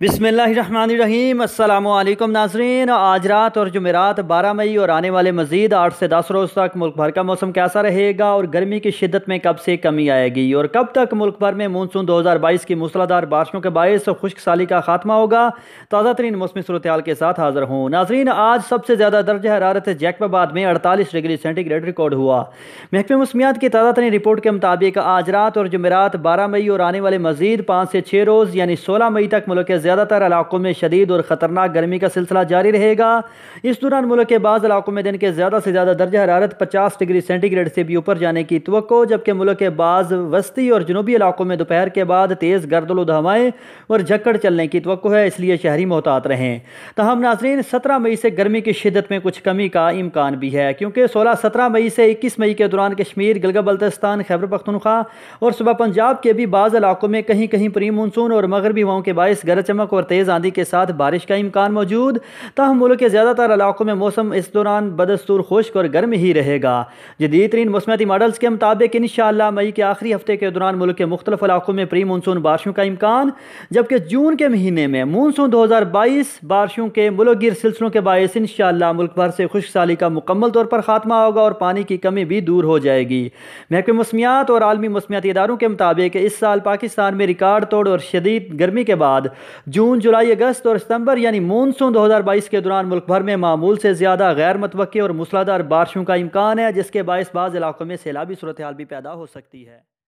बिसमीम अल्लाम नाजरीन आज रात और जुमेरात 12 मई और आने वाले मजीद 8 से 10 रोज़ तक मुल्क भर का मौसम कैसा रहेगा और गर्मी की शिदत में कब से कमी आएगी और कब तक मुल्क भर में मानसून 2022 की मूसलाधार बारिशों के बायस खुश्क साली का खात्मा होगा ताज़ा तरीन मौसमी सूरत के साथ हाजिर हूँ नाजरीन आज सबसे ज़्यादा दर्ज हरारत जैकबाबाद में अड़तालीस डिग्री सेंटीग्रेड रिकॉर्ड हुआ महकमे मौसमियात की ताज़ा तरीन रिपोर्ट के मुताबिक आज रात और जुमेरात बारह मई और आने वाले मजीद पाँच से छः रोज़ यानी सोलह मई तक मुल्क ज़्यादातर इलाकों में शदीद और ख़तरनाक गर्मी का सिलसिला जारी रहेगा इस दौरान मुल्क के बाद इलाकों में दिन के ज़्यादा से ज़्यादा दर्ज हरारत पचास डिग्री सेंटीग्रेड से भी ऊपर जाने की तो जबकि मुल्क के बाद वस्ती और जनूबी इलाकों में दोपहर के बाद तेज़ गर्दलुद हवाएँ और झक्कड़ चलने की तो है इसलिए शहरी मोहतात रहें तहम नाजरीन सत्रह मई से गर्मी की शिदत में कुछ कमी का इम्कान भी है क्योंकि सोलह सत्रह मई से इक्कीस मई के दौरान कश्मीर गलगा बल्तिस्तान खैबर पख्तनख्वा और सुबह पंजाब के भी बाज़ इलाकों में कहीं कहीं प्री मानसून और मगरबी हवाओं के बायस गरज चमक और तेज़ आंधी के साथ बारिश का इम्कान मौजूद ताहम मुल्क के ज़्यादातर इलाकों में मौसम इस दौरान बदस्तूर खुश्क और गर्म ही रहेगा जदीद तरीन मौसमती मॉडल्स के मुताबिक इन मई के आखिरी हफ्ते के दौरान मुल्क के मुख्तलिफ इलाकों में प्री मानसून बारिशों का इम्कान जबकि जून के महीने में मानसून दो हज़ार बाईस बारिशों के मुलगिर सिलसिलों के बायस इन मुल्क भर से खुश साली का मुकम्मल तौर पर खात्मा होगा और पानी की कमी भी दूर हो जाएगी महकमे मौसमियात और आलमी मौसमियाती इदारों के मुताबिक इस साल पाकिस्तान में रिकॉर्ड तोड़ और शदीद गर्मी के बाद जून जुलाई अगस्त और सितंबर यानी मानसून 2022 के दौरान मुल्क भर में मामूल से ज़्यादा गैर मतवक़ और मूसलाधार बारिशों का इम्कान है जिसके बायस बाज़ इलाकों में सैलाबी सूरत हाल भी पैदा हो सकती है